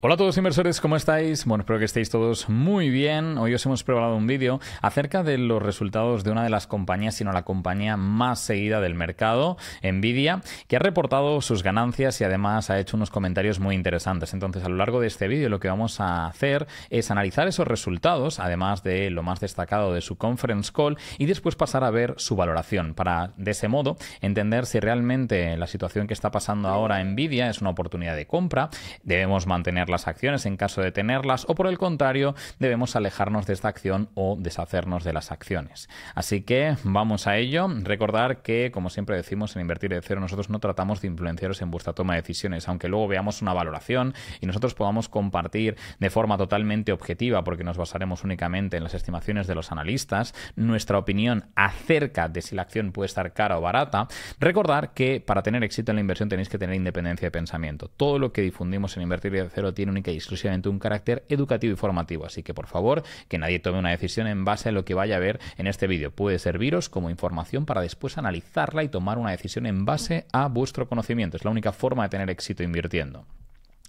Hola a todos inversores, ¿cómo estáis? Bueno, espero que estéis todos muy bien. Hoy os hemos preparado un vídeo acerca de los resultados de una de las compañías, sino la compañía más seguida del mercado, Nvidia, que ha reportado sus ganancias y además ha hecho unos comentarios muy interesantes. Entonces, a lo largo de este vídeo lo que vamos a hacer es analizar esos resultados, además de lo más destacado de su conference call, y después pasar a ver su valoración, para de ese modo entender si realmente la situación que está pasando ahora Nvidia es una oportunidad de compra, debemos mantener las acciones en caso de tenerlas o por el contrario debemos alejarnos de esta acción o deshacernos de las acciones. Así que vamos a ello. Recordar que como siempre decimos en Invertir de Cero nosotros no tratamos de influenciaros en vuestra toma de decisiones, aunque luego veamos una valoración y nosotros podamos compartir de forma totalmente objetiva porque nos basaremos únicamente en las estimaciones de los analistas nuestra opinión acerca de si la acción puede estar cara o barata. Recordar que para tener éxito en la inversión tenéis que tener independencia de pensamiento. Todo lo que difundimos en Invertir de Cero tiene única y exclusivamente un carácter educativo y formativo. Así que por favor, que nadie tome una decisión en base a lo que vaya a ver en este vídeo. Puede serviros como información para después analizarla y tomar una decisión en base a vuestro conocimiento. Es la única forma de tener éxito invirtiendo.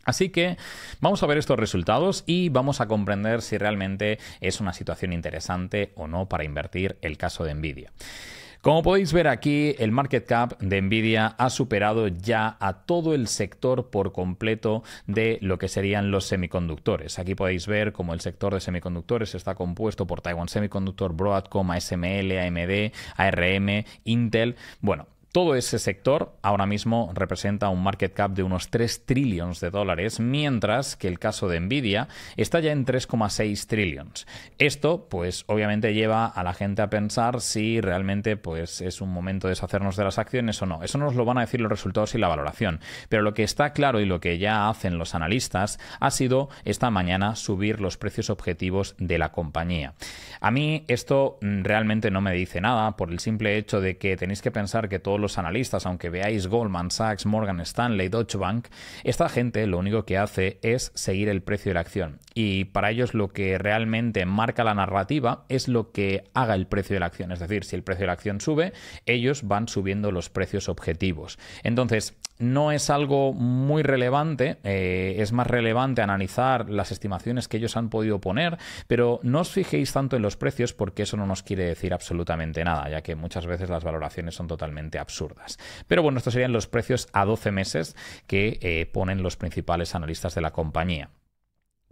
Así que vamos a ver estos resultados y vamos a comprender si realmente es una situación interesante o no para invertir el caso de Nvidia. Como podéis ver aquí, el market cap de Nvidia ha superado ya a todo el sector por completo de lo que serían los semiconductores. Aquí podéis ver cómo el sector de semiconductores está compuesto por Taiwan Semiconductor, Broadcom, ASML, AMD, ARM, Intel. Bueno, todo ese sector ahora mismo representa un market cap de unos 3 trillones de dólares, mientras que el caso de Nvidia está ya en 3,6 trillones. Esto, pues obviamente lleva a la gente a pensar si realmente pues, es un momento de deshacernos de las acciones o no. Eso nos lo van a decir los resultados y la valoración. Pero lo que está claro y lo que ya hacen los analistas ha sido esta mañana subir los precios objetivos de la compañía. A mí esto mm, realmente no me dice nada por el simple hecho de que tenéis que pensar que todos los analistas, aunque veáis Goldman Sachs, Morgan Stanley, Deutsche Bank, esta gente lo único que hace es seguir el precio de la acción. Y para ellos lo que realmente marca la narrativa es lo que haga el precio de la acción. Es decir, si el precio de la acción sube, ellos van subiendo los precios objetivos. Entonces, no es algo muy relevante, eh, es más relevante analizar las estimaciones que ellos han podido poner, pero no os fijéis tanto en los precios porque eso no nos quiere decir absolutamente nada, ya que muchas veces las valoraciones son totalmente absurdas absurdas. Pero bueno, estos serían los precios a 12 meses que eh, ponen los principales analistas de la compañía.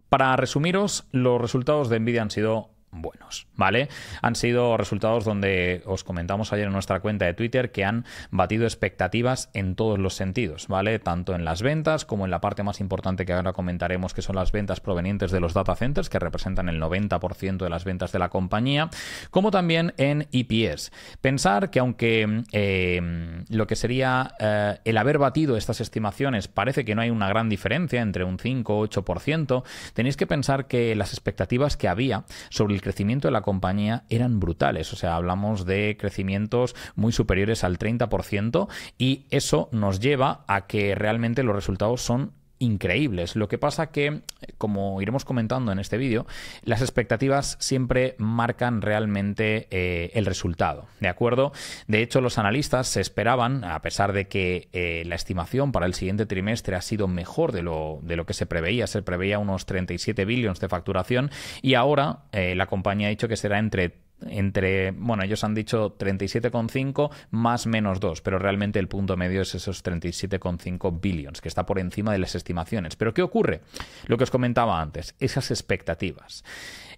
Para resumiros, los resultados de Nvidia han sido buenos, ¿vale? Han sido resultados donde os comentamos ayer en nuestra cuenta de Twitter que han batido expectativas en todos los sentidos, ¿vale? Tanto en las ventas como en la parte más importante que ahora comentaremos que son las ventas provenientes de los data centers que representan el 90% de las ventas de la compañía, como también en EPS. Pensar que aunque eh, lo que sería eh, el haber batido estas estimaciones parece que no hay una gran diferencia entre un 5 o 8%, tenéis que pensar que las expectativas que había sobre el crecimiento de la compañía eran brutales. O sea, hablamos de crecimientos muy superiores al 30% y eso nos lleva a que realmente los resultados son increíbles. Lo que pasa que, como iremos comentando en este vídeo, las expectativas siempre marcan realmente eh, el resultado, ¿de acuerdo? De hecho, los analistas se esperaban, a pesar de que eh, la estimación para el siguiente trimestre ha sido mejor de lo, de lo que se preveía, se preveía unos 37 billones de facturación y ahora eh, la compañía ha dicho que será entre entre, bueno, ellos han dicho 37,5 más menos 2, pero realmente el punto medio es esos 37,5 billions, que está por encima de las estimaciones. Pero ¿qué ocurre? Lo que os comentaba antes, esas expectativas.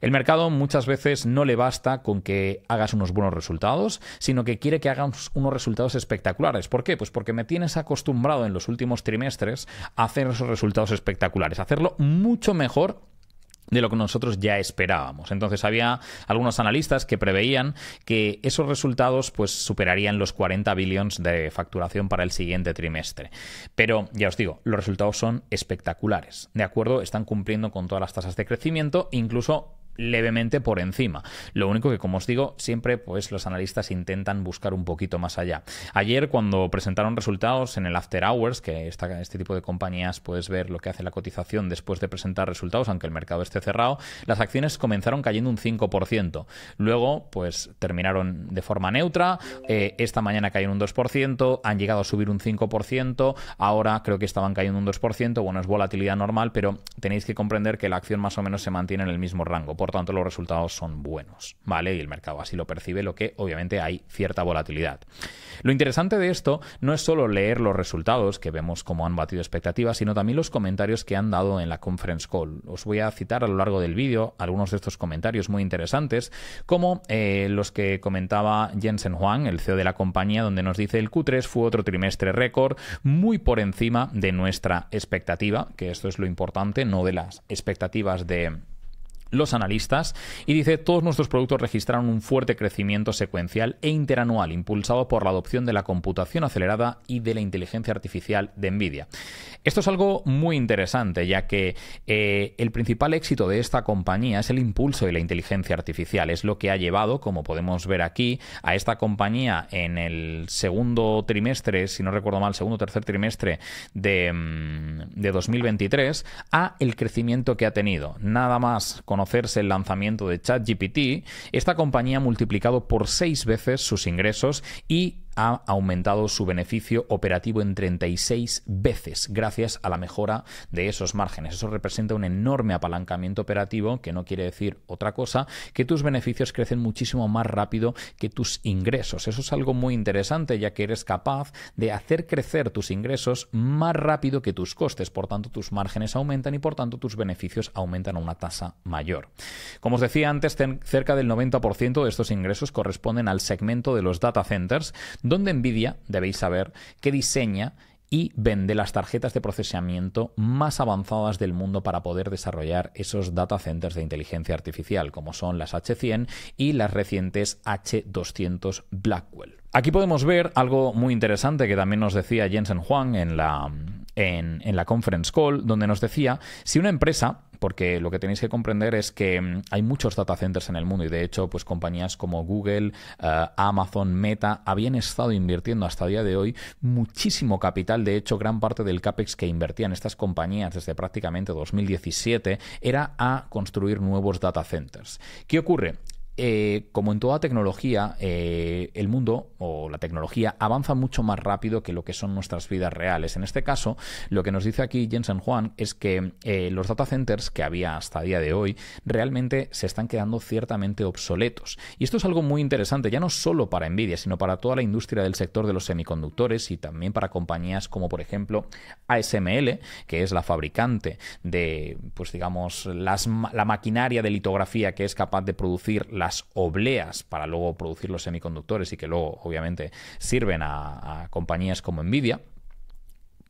El mercado muchas veces no le basta con que hagas unos buenos resultados, sino que quiere que hagas unos resultados espectaculares. ¿Por qué? Pues porque me tienes acostumbrado en los últimos trimestres a hacer esos resultados espectaculares, hacerlo mucho mejor de lo que nosotros ya esperábamos. Entonces había algunos analistas que preveían que esos resultados pues superarían los 40 billones de facturación para el siguiente trimestre. Pero ya os digo, los resultados son espectaculares. De acuerdo, están cumpliendo con todas las tasas de crecimiento, incluso levemente por encima. Lo único que, como os digo, siempre pues los analistas intentan buscar un poquito más allá. Ayer, cuando presentaron resultados en el After Hours, que esta, este tipo de compañías puedes ver lo que hace la cotización después de presentar resultados, aunque el mercado esté cerrado, las acciones comenzaron cayendo un 5%. Luego, pues terminaron de forma neutra. Eh, esta mañana cayeron un 2%, han llegado a subir un 5%, ahora creo que estaban cayendo un 2%. Bueno, es volatilidad normal, pero tenéis que comprender que la acción más o menos se mantiene en el mismo rango por tanto los resultados son buenos, ¿vale? Y el mercado así lo percibe, lo que obviamente hay cierta volatilidad. Lo interesante de esto no es solo leer los resultados, que vemos cómo han batido expectativas, sino también los comentarios que han dado en la conference call. Os voy a citar a lo largo del vídeo algunos de estos comentarios muy interesantes, como eh, los que comentaba Jensen Huang, el CEO de la compañía, donde nos dice el Q3 fue otro trimestre récord, muy por encima de nuestra expectativa, que esto es lo importante, no de las expectativas de los analistas y dice todos nuestros productos registraron un fuerte crecimiento secuencial e interanual impulsado por la adopción de la computación acelerada y de la inteligencia artificial de Nvidia. Esto es algo muy interesante ya que eh, el principal éxito de esta compañía es el impulso de la inteligencia artificial, es lo que ha llevado, como podemos ver aquí, a esta compañía en el segundo trimestre, si no recuerdo mal, segundo o tercer trimestre de, mm, de 2023, a el crecimiento que ha tenido. Nada más con conocerse el lanzamiento de ChatGPT, esta compañía ha multiplicado por seis veces sus ingresos y ha aumentado su beneficio operativo en 36 veces gracias a la mejora de esos márgenes. Eso representa un enorme apalancamiento operativo que no quiere decir otra cosa que tus beneficios crecen muchísimo más rápido que tus ingresos. Eso es algo muy interesante ya que eres capaz de hacer crecer tus ingresos más rápido que tus costes. Por tanto, tus márgenes aumentan y por tanto tus beneficios aumentan a una tasa mayor. Como os decía antes, cerca del 90% de estos ingresos corresponden al segmento de los data centers donde Nvidia, debéis saber, que diseña y vende las tarjetas de procesamiento más avanzadas del mundo para poder desarrollar esos data centers de inteligencia artificial, como son las H100 y las recientes H200 Blackwell. Aquí podemos ver algo muy interesante que también nos decía Jensen Juan en la en, la conference call, donde nos decía si una empresa porque lo que tenéis que comprender es que mm, hay muchos data centers en el mundo y de hecho pues compañías como Google, eh, Amazon, Meta habían estado invirtiendo hasta el día de hoy muchísimo capital, de hecho gran parte del capex que invertían estas compañías desde prácticamente 2017 era a construir nuevos data centers. ¿Qué ocurre? Eh, como en toda tecnología, eh, el mundo o la tecnología avanza mucho más rápido que lo que son nuestras vidas reales. En este caso, lo que nos dice aquí Jensen Juan es que eh, los data centers que había hasta día de hoy realmente se están quedando ciertamente obsoletos. Y esto es algo muy interesante, ya no solo para Nvidia, sino para toda la industria del sector de los semiconductores y también para compañías como por ejemplo ASML, que es la fabricante de, pues digamos, la maquinaria de litografía que es capaz de producir la obleas para luego producir los semiconductores y que luego obviamente sirven a, compañías como Nvidia,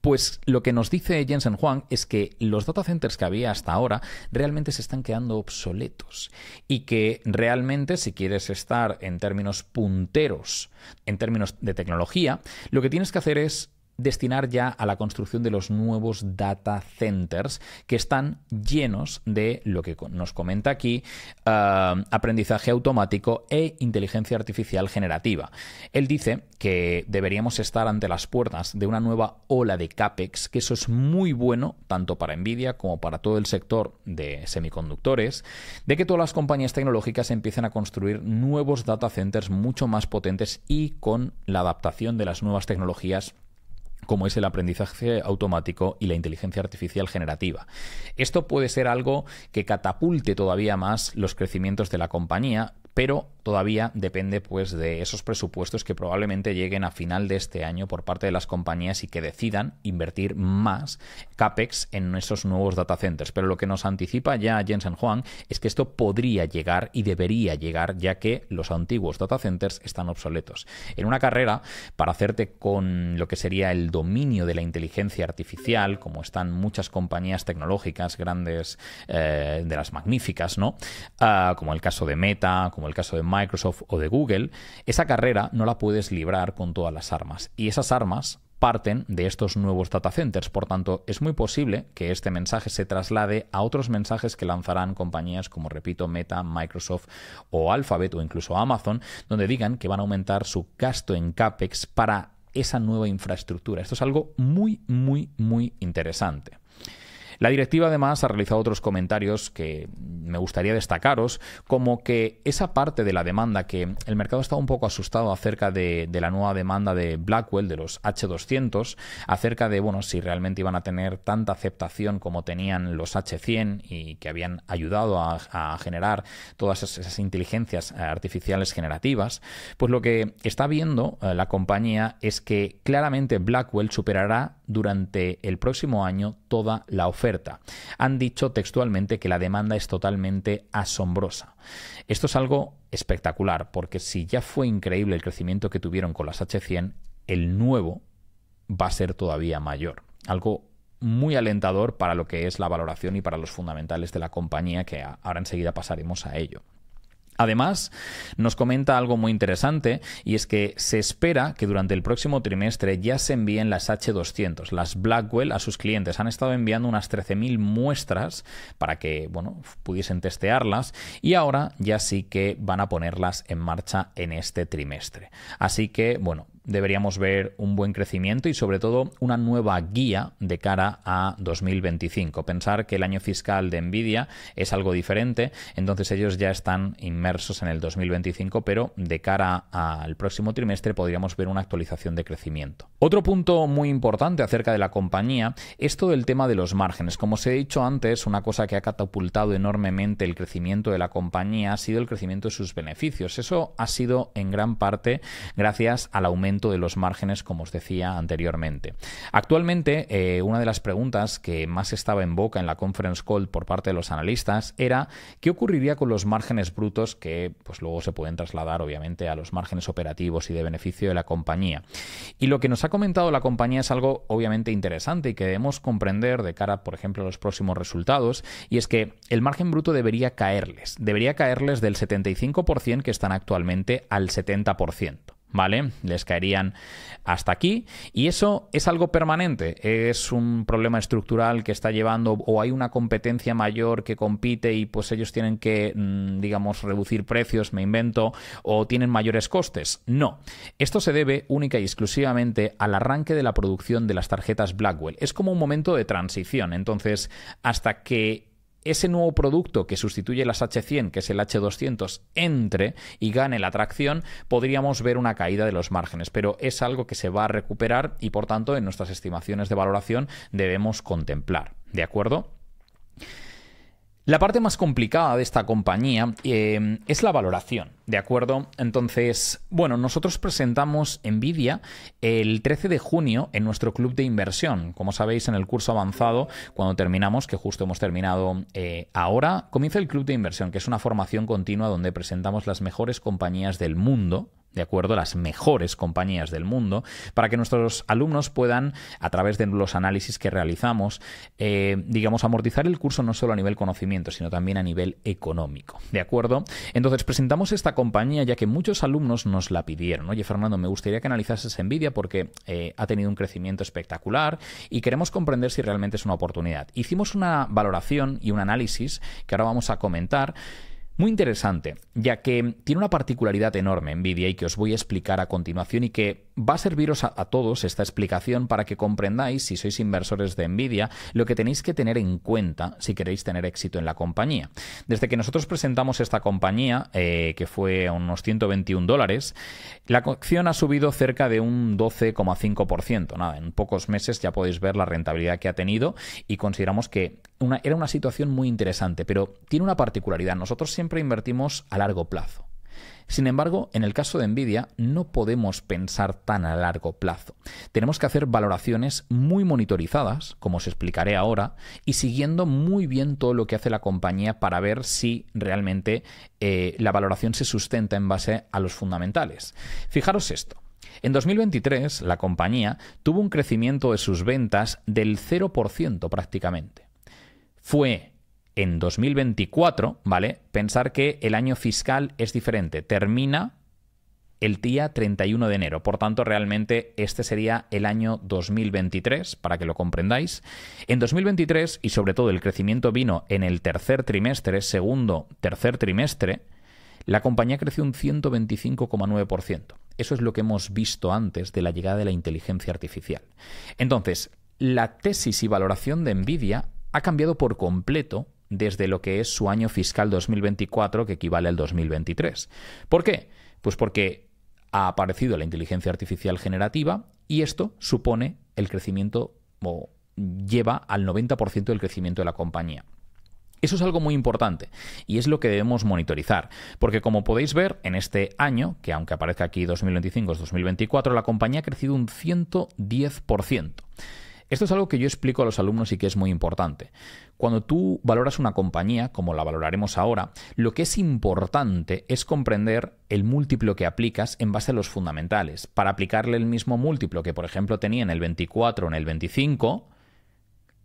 pues lo que nos dice Jensen Juan es que los data centers que había hasta ahora realmente se están quedando obsoletos y que realmente si quieres estar en términos punteros, en términos de tecnología, lo que tienes que hacer es destinar ya a la construcción de los nuevos data centers que están llenos de lo que nos comenta aquí, ah, aprendizaje automático e inteligencia artificial generativa. Él dice que deberíamos estar ante las puertas de una nueva ola de CAPEX, que eso es muy bueno tanto para Nvidia como para todo el sector de semiconductores, de que todas las compañías tecnológicas empiecen a construir nuevos data centers mucho más potentes y con la adaptación de las nuevas tecnologías como es el aprendizaje automático y la inteligencia artificial generativa. Esto puede ser algo que catapulte todavía más los crecimientos de la compañía, pero todavía depende pues de esos presupuestos que probablemente lleguen a final de este año por parte de las compañías y que decidan invertir más capex en esos nuevos data centers. Pero lo que nos anticipa ya Jensen Juan es que esto podría llegar y debería llegar ya que los antiguos data centers están obsoletos. En una carrera para hacerte con lo que sería el dominio de la inteligencia artificial, como están muchas compañías tecnológicas grandes eh, de las magníficas, ¿no? Ah, como el caso de Meta, como el caso de Microsoft o de Google, esa carrera no la puedes librar con todas las armas. Y esas armas parten de estos nuevos data centers. Por tanto, es muy posible que este mensaje se traslade a otros mensajes que lanzarán compañías como, repito, Meta, Microsoft o Alphabet o incluso Amazon, donde digan que van a aumentar su gasto en CAPEX para esa nueva infraestructura. Esto es algo muy, muy, muy interesante. La directiva además ha realizado otros comentarios que me gustaría destacaros, como que esa parte de la demanda que el mercado está un poco asustado acerca de, la nueva demanda de Blackwell, de los H200, acerca de bueno, si realmente iban a tener tanta aceptación como tenían los H100 y que habían ayudado a, generar todas esas inteligencias eh, artificiales generativas, pues lo que está viendo eh, la compañía es que claramente Blackwell superará durante el próximo año toda la oferta. Han dicho textualmente que la demanda es totalmente asombrosa. Esto es algo espectacular, porque si ya fue increíble el crecimiento que tuvieron con las H100, el nuevo va a ser todavía mayor. Algo muy alentador para lo que es la valoración y para los fundamentales de la compañía, que ahora enseguida pasaremos a ello. Además, nos comenta algo muy interesante y es que se espera que durante el próximo trimestre ya se envíen las H200, las Blackwell a sus clientes. Han estado enviando unas 13.000 muestras para que, bueno, pudiesen testearlas y ahora ya sí que van a ponerlas en marcha en este trimestre. Así que, bueno, deberíamos ver un buen crecimiento y sobre todo una nueva guía de cara a 2025. Pensar que el año fiscal de Nvidia es algo diferente, entonces ellos ya están inmersos en el 2025, pero de cara al próximo trimestre podríamos ver una actualización de crecimiento. Otro punto muy importante acerca de la compañía es todo el tema de los márgenes. Como os he dicho antes, una cosa que ha catapultado enormemente el crecimiento de la compañía ha sido el crecimiento de sus beneficios. Eso ha sido en gran parte gracias al aumento de los márgenes, como os decía anteriormente. Actualmente, eh, una de las preguntas que más estaba en boca en la conference call por parte de los analistas era qué ocurriría con los márgenes brutos que pues, luego se pueden trasladar, obviamente, a los márgenes operativos y de beneficio de la compañía. Y lo que nos ha comentado la compañía es algo obviamente interesante y que debemos comprender de cara, por ejemplo, a los próximos resultados, y es que el margen bruto debería caerles, debería caerles del 75% que están actualmente al 70%. ¿vale? Les caerían hasta aquí. Y eso es algo permanente, es un problema estructural que está llevando o hay una competencia mayor que compite y pues ellos tienen que, mm, digamos, reducir precios, me invento, o tienen mayores costes. No, esto se debe única y exclusivamente al arranque de la producción de las tarjetas Blackwell. Es como un momento de transición, entonces hasta que ese nuevo producto que sustituye las H100, que es el H200, entre y gane la tracción, podríamos ver una caída de los márgenes, pero es algo que se va a recuperar y por tanto en nuestras estimaciones de valoración debemos contemplar. ¿De acuerdo? La parte más complicada de esta compañía em, es la valoración, ¿de acuerdo? Entonces, bueno, nosotros presentamos Nvidia el 13 de junio en nuestro club de inversión. Como sabéis, en el curso avanzado, cuando terminamos, que justo hemos terminado eh, ahora, comienza el club de inversión, que es una formación continua donde presentamos las mejores compañías del mundo de acuerdo, las mejores compañías del mundo, para que nuestros alumnos puedan, a través de los análisis que realizamos, eh, digamos, amortizar el curso no solo a nivel conocimiento, sino también a nivel económico, ¿de acuerdo? Entonces, presentamos esta compañía ya que muchos alumnos nos la pidieron. Oye, Fernando, me gustaría que analizases envidia porque eh, ha tenido un crecimiento espectacular y queremos comprender si realmente es una oportunidad. Hicimos una valoración y un análisis que ahora vamos a comentar muy interesante, ya que tiene una particularidad enorme NVIDIA y que os voy a explicar a continuación y que va a serviros a, todos esta explicación para que comprendáis, si sois inversores de NVIDIA, lo que tenéis que tener en cuenta si queréis tener éxito en la compañía. Desde que nosotros presentamos esta compañía, eh, que fue a unos 121 dólares, la acción ha subido cerca de un 12,5%. Nada, en pocos meses ya podéis ver la rentabilidad que ha tenido y consideramos que era una situación muy interesante, pero tiene una particularidad. Nosotros siempre invertimos a largo plazo. Sin embargo, en el caso de Nvidia no podemos pensar tan a largo plazo. Tenemos que hacer valoraciones muy monitorizadas, como os explicaré ahora, y siguiendo muy bien todo lo que hace la compañía para ver si realmente eh, la valoración se sustenta en base a los fundamentales. Fijaros esto. En 2023, la compañía tuvo un crecimiento de sus ventas del 0% prácticamente fue en 2024, ¿vale? Pensar que el año fiscal es diferente, termina el día 31 de enero. Por tanto, realmente este sería el año 2023, para que lo comprendáis. En 2023, y sobre todo el crecimiento vino en el tercer trimestre, segundo, tercer trimestre, la compañía creció un 125,9%. Eso es lo que hemos visto antes de la llegada de la inteligencia artificial. Entonces, la tesis y valoración de Nvidia ha cambiado por completo desde lo que es su año fiscal 2024, que equivale al 2023. ¿Por qué? Pues porque ha aparecido la inteligencia artificial generativa y esto supone el crecimiento o lleva al 90% del crecimiento de la compañía. Eso es algo muy importante y es lo que debemos monitorizar, porque como podéis ver, en este año, que aunque aparezca aquí 2025 es 2024, la compañía ha crecido un 110%. Esto es algo que yo explico a los alumnos y que es muy importante. Cuando tú valoras una compañía, como la valoraremos ahora, lo que es importante es comprender el múltiplo que aplicas en base a los fundamentales. Para aplicarle el mismo múltiplo que, por ejemplo, tenía en el 24 o en el 25,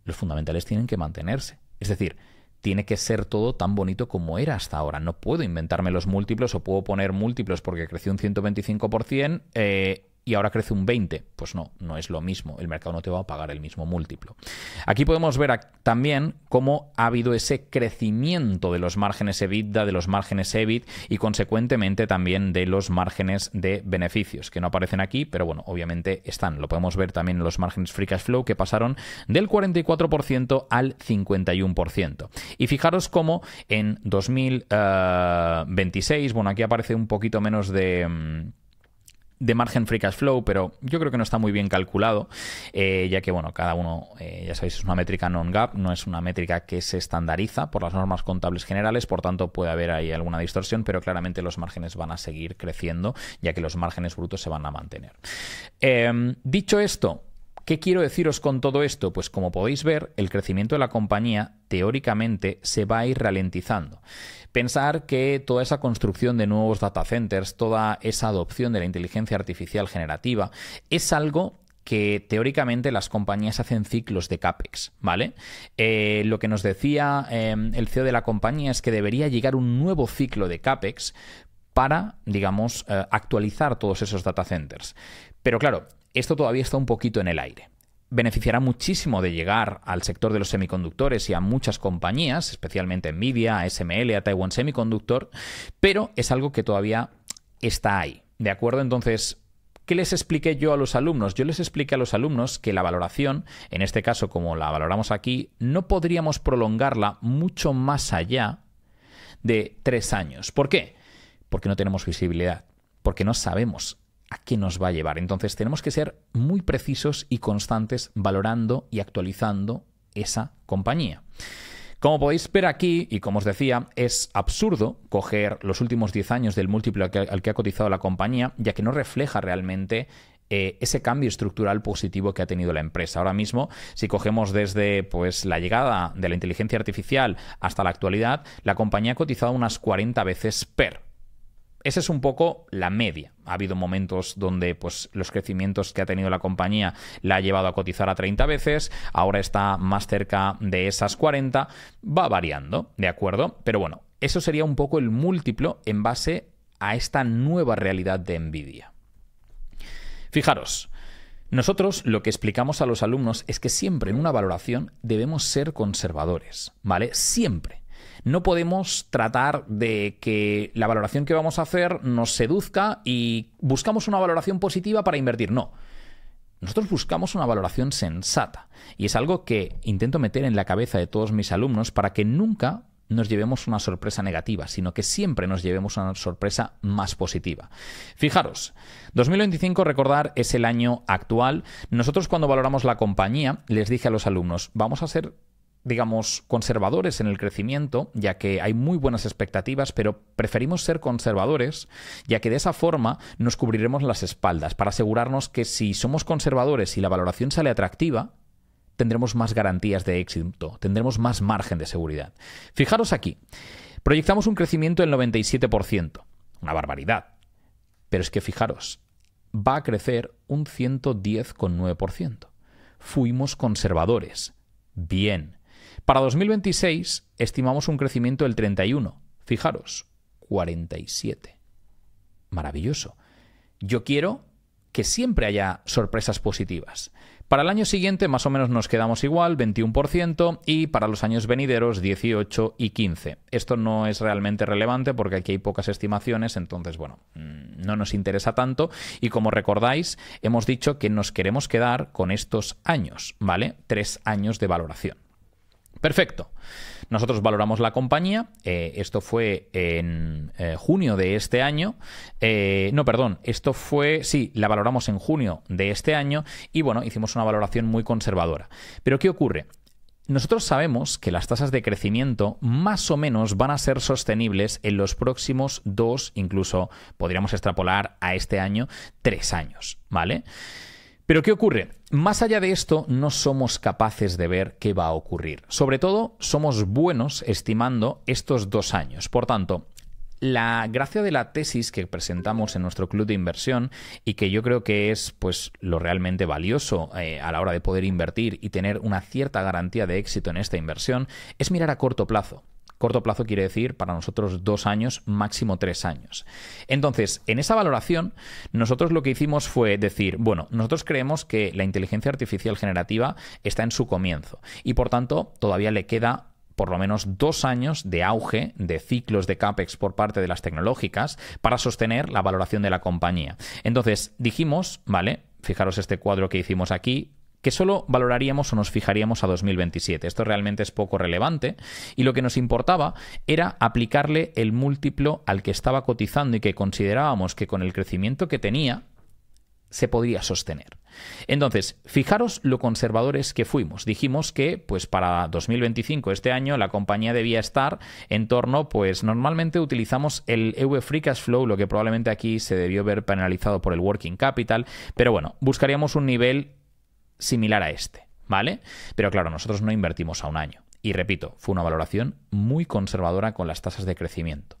los fundamentales tienen que mantenerse. Es decir, tiene que ser todo tan bonito como era hasta ahora. No puedo inventarme los múltiplos o puedo poner múltiplos porque creció un 125% y ahora crece un 20. Pues no, no es lo mismo. El mercado no te va a pagar el mismo múltiplo. Aquí podemos ver también cómo ha habido ese crecimiento de los márgenes EBITDA, de los márgenes EBIT y consecuentemente también de los márgenes de beneficios, que no aparecen aquí, pero bueno, obviamente están. Lo podemos ver también en los márgenes free cash flow que pasaron del 44% al 51%. Y fijaros cómo en 2026, eh, bueno, aquí aparece un poquito menos de mm, de margen free cash flow, pero yo creo que no está muy bien calculado, eh, ya que, bueno, cada uno, eh, ya sabéis, es una métrica non-gap, no es una métrica que se estandariza por las normas contables generales, por tanto puede haber ahí alguna distorsión, pero claramente los márgenes van a seguir creciendo, ya que los márgenes brutos se van a mantener. Em, dicho esto, ¿Qué quiero deciros con todo esto? Pues como podéis ver, el crecimiento de la compañía teóricamente se va a ir ralentizando. Pensar que toda esa construcción de nuevos data centers, toda esa adopción de la inteligencia artificial generativa, es algo que teóricamente las compañías hacen ciclos de CAPEX, ¿vale? Eh, lo que nos decía em, el CEO de la compañía es que debería llegar un nuevo ciclo de CAPEX para, digamos, eh, actualizar todos esos data centers. Pero claro, esto todavía está un poquito en el aire beneficiará muchísimo de llegar al sector de los semiconductores y a muchas compañías, especialmente Nvidia, SML, a Taiwan Semiconductor, pero es algo que todavía está ahí. ¿De acuerdo? Entonces, ¿qué les expliqué yo a los alumnos? Yo les expliqué a los alumnos que la valoración, en este caso como la valoramos aquí, no podríamos prolongarla mucho más allá de tres años. ¿Por qué? Porque no tenemos visibilidad, porque no sabemos a qué nos va a llevar. Entonces tenemos que ser muy precisos y constantes valorando y actualizando esa compañía. Como podéis ver aquí, y como os decía, es absurdo coger los últimos 10 años del múltiplo al que, ha cotizado la compañía, ya que no refleja realmente eh, ese cambio estructural positivo que ha tenido la empresa. Ahora mismo, si cogemos desde pues, la llegada de la inteligencia artificial hasta la actualidad, la compañía ha cotizado unas 40 veces per. Esa es un poco la media. Ha habido momentos donde pues, los crecimientos que ha tenido la compañía la ha llevado a cotizar a 30 veces, ahora está más cerca de esas 40, va variando, ¿de acuerdo? Pero bueno, eso sería un poco el múltiplo en base a esta nueva realidad de Nvidia. Fijaros, nosotros lo que explicamos a los alumnos es que siempre en una valoración debemos ser conservadores, ¿vale? Siempre no podemos tratar de que la valoración que vamos a hacer nos seduzca y buscamos una valoración positiva para invertir. No. Nosotros buscamos una valoración sensata y es algo que intento meter en la cabeza de todos mis alumnos para que nunca nos llevemos una sorpresa negativa, sino que siempre nos llevemos una sorpresa más positiva. Fijaros, 2025, recordar, es el año actual. Nosotros cuando valoramos la compañía, les dije a los alumnos, vamos a ser digamos, conservadores en el crecimiento, ya que hay muy buenas expectativas, pero preferimos ser conservadores, ya que de esa forma nos cubriremos las espaldas, para asegurarnos que si somos conservadores y la valoración sale atractiva, tendremos más garantías de éxito, tendremos más margen de seguridad. Fijaros aquí, proyectamos un crecimiento del 97%, una barbaridad, pero es que fijaros, va a crecer un 110,9%. Fuimos conservadores. Bien, para 2026 estimamos un crecimiento del 31. Fijaros, 47. Maravilloso. Yo quiero que siempre haya sorpresas positivas. Para el año siguiente más o menos nos quedamos igual, 21%, y para los años venideros 18 y 15. Esto no es realmente relevante porque aquí hay pocas estimaciones, entonces bueno, mm, no nos interesa tanto y como recordáis, hemos dicho que nos queremos quedar con estos años, ¿vale? Tres años de valoración. Perfecto. Nosotros valoramos la compañía, eh, esto fue en eh, junio de este año, eh, no, perdón, esto fue, sí, la valoramos en junio de este año y bueno, hicimos una valoración muy conservadora. Pero ¿qué ocurre? Nosotros sabemos que las tasas de crecimiento más o menos van a ser sostenibles en los próximos dos, incluso podríamos extrapolar a este año, tres años, ¿vale? Pero ¿qué ocurre? Más allá de esto, no somos capaces de ver qué va a ocurrir. Sobre todo, somos buenos estimando estos dos años. Por tanto, la gracia de la tesis que presentamos en nuestro club de inversión y que yo creo que es pues lo realmente valioso eh, a la hora de poder invertir y tener una cierta garantía de éxito en esta inversión es mirar a corto plazo. Corto plazo quiere decir para nosotros dos años, máximo tres años. Entonces, en esa valoración, nosotros lo que hicimos fue decir, bueno, nosotros creemos que la inteligencia artificial generativa está en su comienzo y por tanto todavía le queda por lo menos dos años de auge de ciclos de CAPEX por parte de las tecnológicas para sostener la valoración de la compañía. Entonces dijimos, ¿vale? Fijaros este cuadro que hicimos aquí, que solo valoraríamos o nos fijaríamos a 2027. Esto realmente es poco relevante y lo que nos importaba era aplicarle el múltiplo al que estaba cotizando y que considerábamos que con el crecimiento que tenía se podría sostener. Entonces, fijaros lo conservadores que fuimos. Dijimos que pues para 2025 este año la compañía debía estar en torno pues normalmente utilizamos el EV Free Cash Flow, lo que probablemente aquí se debió ver penalizado por el working capital, pero bueno, buscaríamos un nivel similar a este, ¿vale? Pero claro, nosotros no invertimos a un año. Y repito, fue una valoración muy conservadora con las tasas de crecimiento.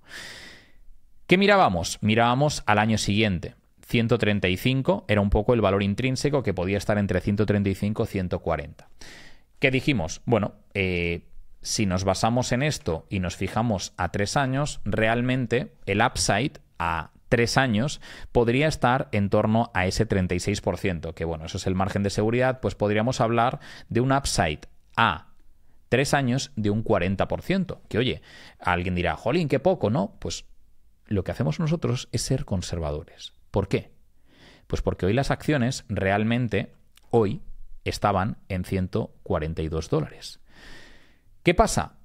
¿Qué mirábamos? Mirábamos al año siguiente. 135 era un poco el valor intrínseco que podía estar entre 135 y 140. ¿Qué dijimos? Bueno, eh, si nos basamos en esto y nos fijamos a tres años, realmente el upside a tres años podría estar en torno a ese 36%, que bueno, eso es el margen de seguridad, pues podríamos hablar de un upside a tres años de un 40%, que oye, alguien dirá, jolín, qué poco, ¿no? Pues lo que hacemos nosotros es ser conservadores. ¿Por qué? Pues porque hoy las acciones realmente, hoy, estaban en 142 dólares. ¿Qué pasa?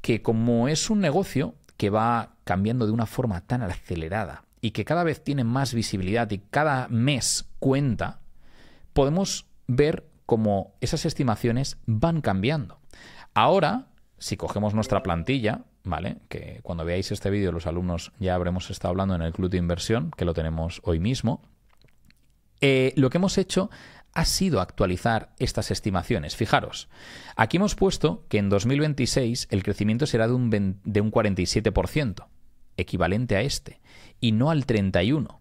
Que como es un negocio que va cambiando de una forma tan acelerada y que cada vez tiene más visibilidad y cada mes cuenta, podemos ver cómo esas estimaciones van cambiando. Ahora, si cogemos nuestra plantilla, ¿vale? Que cuando veáis este vídeo los alumnos ya habremos estado hablando en el club de inversión, que lo tenemos hoy mismo, eh, lo que hemos hecho ha sido actualizar estas estimaciones. Fijaros, aquí hemos puesto que en 2026 el crecimiento será de un, de un 47%, equivalente a este y no al 31.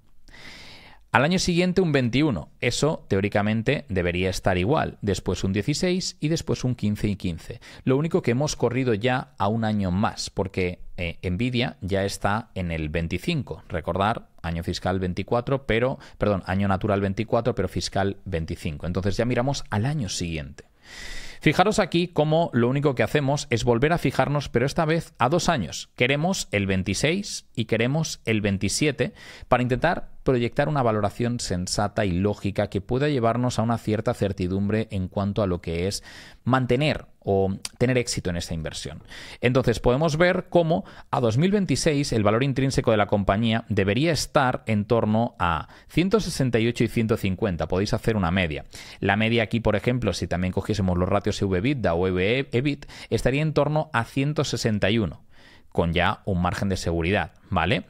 Al año siguiente un 21. Eso teóricamente debería estar igual. Después un 16 y después un 15 y 15. Lo único que hemos corrido ya a un año más porque eh, Nvidia ya está en el 25. Recordar, año fiscal 24, pero, perdón, año natural 24, pero fiscal 25. Entonces ya miramos al año siguiente. Fijaros aquí cómo lo único que hacemos es volver a fijarnos, pero esta vez a dos años. Queremos el 26 y queremos el 27 para intentar proyectar una valoración sensata y lógica que pueda llevarnos a una cierta certidumbre en cuanto a lo que es mantener o tener éxito en esta inversión. Entonces podemos ver cómo a 2026 el valor intrínseco de la compañía debería estar en torno a 168 y 150. Podéis hacer una media. La media aquí, por ejemplo, si también cogiésemos los ratios EVBITDA o ebit e estaría en torno a 161 con ya un margen de seguridad, ¿vale?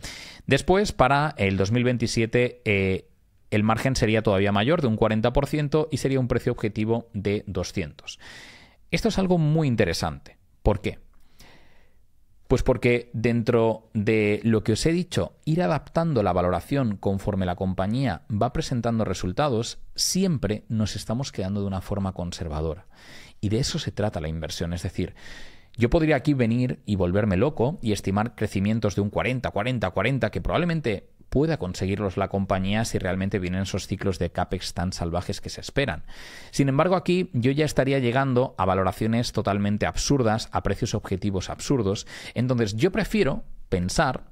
Después, para el 2027, eh, el margen sería todavía mayor, de un 40%, y sería un precio objetivo de 200. Esto es algo muy interesante. ¿Por qué? Pues porque dentro de lo que os he dicho, ir adaptando la valoración conforme la compañía va presentando resultados, siempre nos estamos quedando de una forma conservadora. Y de eso se trata la inversión, es decir, yo podría aquí venir y volverme loco y estimar crecimientos de un 40, 40, 40, que probablemente pueda conseguirlos la compañía si realmente vienen esos ciclos de CAPEX tan salvajes que se esperan. Sin embargo, aquí yo ya estaría llegando a valoraciones totalmente absurdas, a precios objetivos absurdos. Entonces, yo prefiero pensar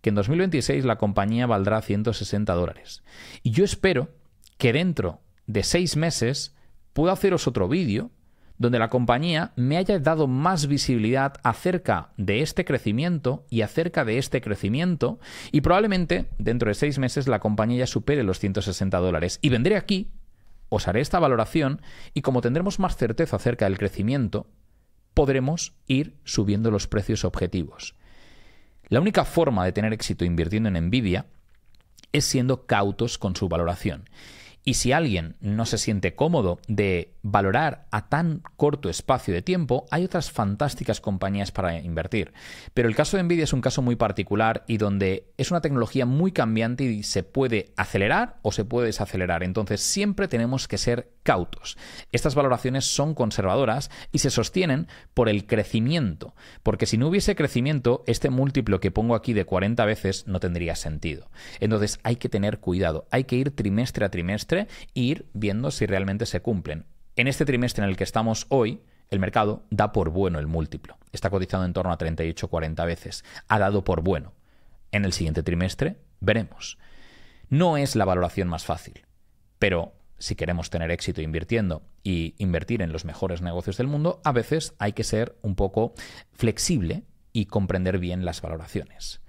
que en 2026 la compañía valdrá 160 dólares. Y yo espero que dentro de seis meses pueda haceros otro vídeo donde la compañía me haya dado más visibilidad acerca de este crecimiento y acerca de este crecimiento y probablemente dentro de seis meses la compañía ya supere los 160 dólares y vendré aquí, os haré esta valoración y como tendremos más certeza acerca del crecimiento, podremos ir subiendo los precios objetivos. La única forma de tener éxito invirtiendo en Nvidia es siendo cautos con su valoración. Y si alguien no se siente cómodo de valorar a tan corto espacio de tiempo, hay otras fantásticas compañías para invertir. Pero el caso de Nvidia es un caso muy particular y donde es una tecnología muy cambiante y se puede acelerar o se puede desacelerar. Entonces siempre tenemos que ser cautos. Estas valoraciones son conservadoras y se sostienen por el crecimiento, porque si no hubiese crecimiento, este múltiplo que pongo aquí de 40 veces no tendría sentido. Entonces hay que tener cuidado, hay que ir trimestre a trimestre ir viendo si realmente se cumplen. En este trimestre en el que estamos hoy, el mercado da por bueno el múltiplo. Está cotizado en torno a 38-40 veces. Ha dado por bueno. En el siguiente trimestre veremos. No es la valoración más fácil, pero si queremos tener éxito invirtiendo y invertir en los mejores negocios del mundo, a veces hay que ser un poco flexible y comprender bien las valoraciones.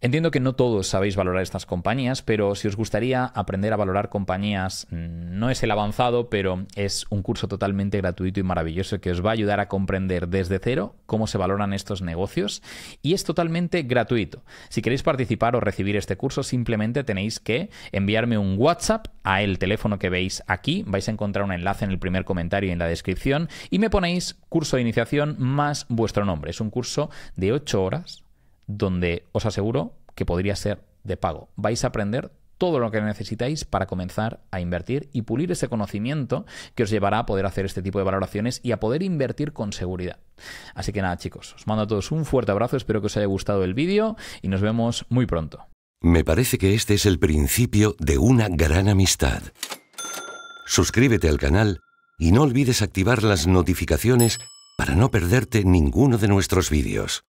Entiendo que no todos sabéis valorar estas compañías, pero si os gustaría aprender a valorar compañías, no es el avanzado, pero es un curso totalmente gratuito y maravilloso que os va a ayudar a comprender desde cero cómo se valoran estos negocios y es totalmente gratuito. Si queréis participar o recibir este curso, simplemente tenéis que enviarme un WhatsApp a el teléfono que veis aquí, vais a encontrar un enlace en el primer comentario y en la descripción y me ponéis curso de iniciación más vuestro nombre. Es un curso de 8 horas donde os aseguro que podría ser de pago. Vais a aprender todo lo que necesitáis para comenzar a invertir y pulir ese conocimiento que os llevará a poder hacer este tipo de valoraciones y a poder invertir con seguridad. Así que nada chicos, os mando a todos un fuerte abrazo, espero que os haya gustado el vídeo y nos vemos muy pronto. Me parece que este es el principio de una gran amistad. Suscríbete al canal y no olvides activar las notificaciones para no perderte ninguno de nuestros vídeos.